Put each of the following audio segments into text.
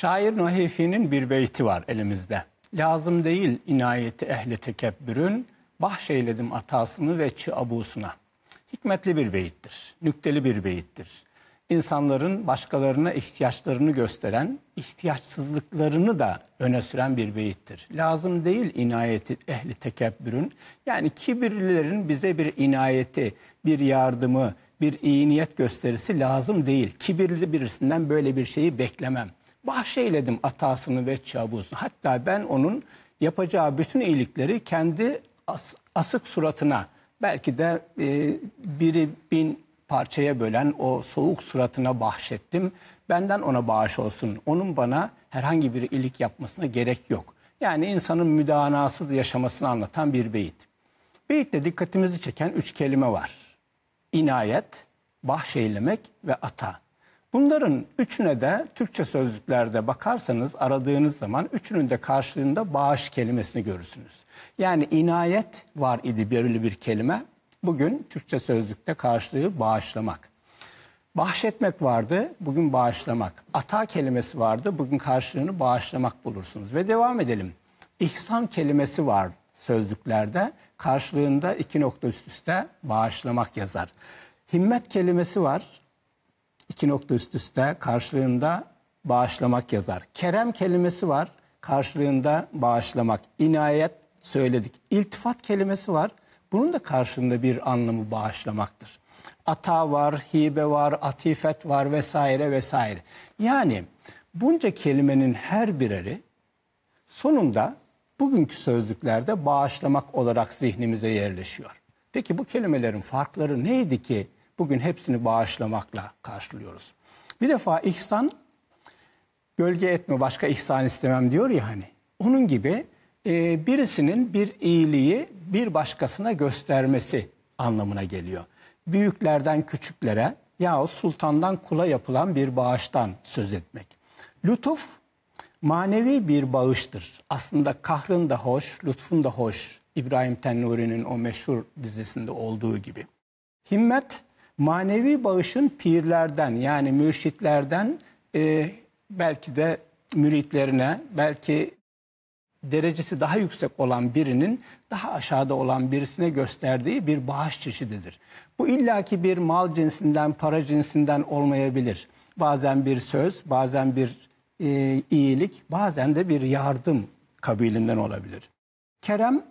Şair Nuhifi'nin bir beyti var elimizde. Lazım değil inayeti ehli tekebbürün, bahşeyledim atasını ve çı abusuna. Hikmetli bir beyittir, nükteli bir beyittir. İnsanların başkalarına ihtiyaçlarını gösteren, ihtiyaçsızlıklarını da öne süren bir beyittir. Lazım değil inayeti ehli tekebbürün, yani kibirlilerin bize bir inayeti, bir yardımı, bir iyi niyet gösterisi lazım değil. Kibirli birisinden böyle bir şeyi beklemem bahşeyledim atasını ve çabuzunu. Hatta ben onun yapacağı bütün iyilikleri kendi as, asık suratına belki de e, biri bin parçaya bölen o soğuk suratına bahşettim. Benden ona bağış olsun. Onun bana herhangi bir iyilik yapmasına gerek yok. Yani insanın müdanasız yaşamasını anlatan bir beyit. Beyitte dikkatimizi çeken üç kelime var. İnayet, bahşeylemek ve ata. Bunların üçüne de Türkçe sözlüklerde bakarsanız aradığınız zaman üçünün de karşılığında bağış kelimesini görürsünüz. Yani inayet var idi belirli bir kelime. Bugün Türkçe sözlükte karşılığı bağışlamak. Bahşetmek vardı, bugün bağışlamak. Ata kelimesi vardı, bugün karşılığını bağışlamak bulursunuz. Ve devam edelim. İhsan kelimesi var sözlüklerde. Karşılığında iki nokta üst üste bağışlamak yazar. Himmet kelimesi var iki nokta üst üste karşılığında bağışlamak yazar. Kerem kelimesi var karşılığında bağışlamak. İnayet söyledik. İltifat kelimesi var. Bunun da karşılığında bir anlamı bağışlamaktır. Ata var, hibe var, atifet var vesaire vesaire. Yani bunca kelimenin her bireri sonunda bugünkü sözlüklerde bağışlamak olarak zihnimize yerleşiyor. Peki bu kelimelerin farkları neydi ki bugün hepsini bağışlamakla karşılıyoruz. Bir defa ihsan gölge etme başka ihsan istemem diyor ya hani. Onun gibi e, birisinin bir iyiliği bir başkasına göstermesi anlamına geliyor. Büyüklerden küçüklere yahut sultandan kula yapılan bir bağıştan söz etmek. Lütuf manevi bir bağıştır. Aslında kahrın da hoş, lütfun da hoş. İbrahim Tennuri'nin o meşhur dizisinde olduğu gibi. Himmet Manevi bağışın pirlerden yani mürşitlerden e, belki de müritlerine belki derecesi daha yüksek olan birinin daha aşağıda olan birisine gösterdiği bir bağış çeşididir. Bu illaki bir mal cinsinden, para cinsinden olmayabilir. Bazen bir söz, bazen bir e, iyilik, bazen de bir yardım kabilinden olabilir. Kerem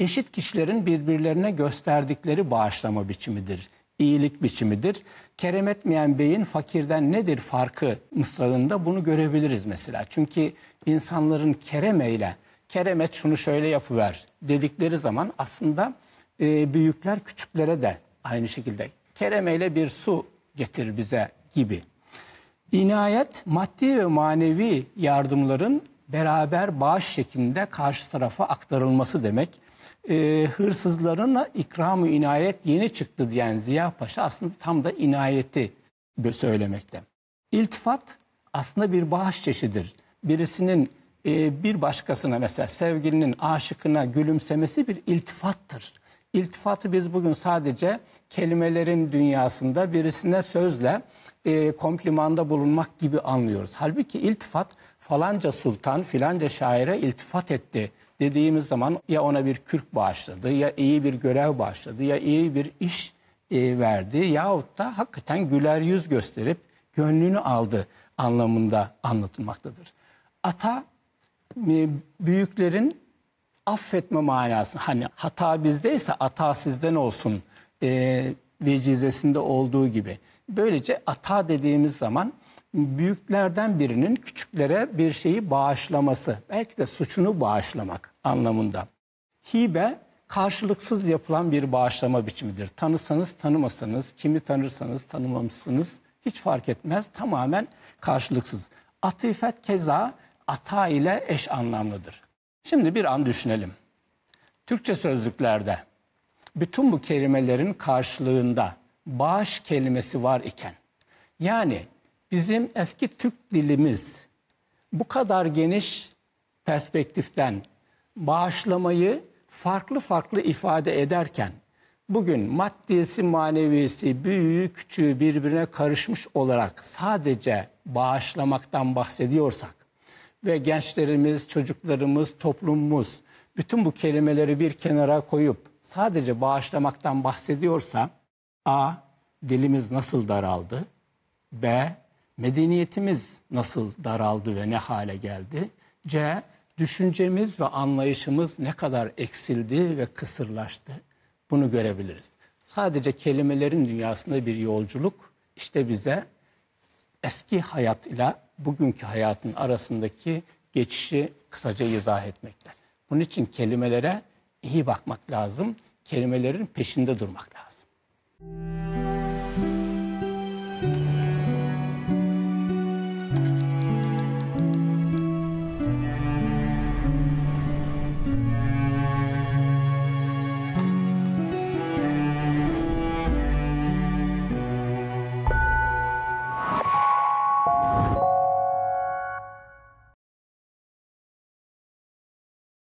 eşit kişilerin birbirlerine gösterdikleri bağışlama biçimidir iyilik biçimidir. Kerem etmeyen beyin fakirden nedir farkı Mısralında bunu görebiliriz mesela. Çünkü insanların keremeyle kerem şunu şöyle yapıver dedikleri zaman aslında e, büyükler küçüklere de aynı şekilde keremeyle bir su getir bize gibi. İnayet maddi ve manevi yardımların beraber bağış şeklinde karşı tarafa aktarılması demek. E, hırsızlarına ikram-ı inayet yeni çıktı diyen Ziya Paşa aslında tam da inayeti söylemekte. İltifat aslında bir bağış çeşidir. Birisinin e, bir başkasına mesela sevgilinin aşıkına gülümsemesi bir iltifattır. İltifatı biz bugün sadece kelimelerin dünyasında birisine sözle e, komplimanda bulunmak gibi anlıyoruz. Halbuki iltifat falanca sultan filanca şaire iltifat etti dediğimiz zaman ya ona bir kürk bağışladı ya iyi bir görev bağışladı ya iyi bir iş e, verdi yahut da hakikaten güler yüz gösterip gönlünü aldı anlamında anlatılmaktadır. Ata e, büyüklerin affetme manasını hani hata bizdeyse ata sizden olsun e, vecizesinde olduğu gibi Böylece ata dediğimiz zaman büyüklerden birinin küçüklere bir şeyi bağışlaması, belki de suçunu bağışlamak anlamında. Hibe karşılıksız yapılan bir bağışlama biçimidir. Tanısanız tanımasanız, kimi tanırsanız tanımamışsınız hiç fark etmez. Tamamen karşılıksız. Atifet keza ata ile eş anlamlıdır. Şimdi bir an düşünelim. Türkçe sözlüklerde bütün bu kelimelerin karşılığında bağış kelimesi var iken yani bizim eski Türk dilimiz bu kadar geniş perspektiften bağışlamayı farklı farklı ifade ederken bugün maddesi, manevisi, büyüğü, küçüğü birbirine karışmış olarak sadece bağışlamaktan bahsediyorsak ve gençlerimiz, çocuklarımız, toplumumuz bütün bu kelimeleri bir kenara koyup sadece bağışlamaktan bahsediyorsa A. Dilimiz nasıl daraldı? B. Medeniyetimiz nasıl daraldı ve ne hale geldi? C. Düşüncemiz ve anlayışımız ne kadar eksildi ve kısırlaştı? Bunu görebiliriz. Sadece kelimelerin dünyasında bir yolculuk işte bize eski hayat ile bugünkü hayatın arasındaki geçişi kısaca izah etmekte. Bunun için kelimelere iyi bakmak lazım, kelimelerin peşinde durmak lazım.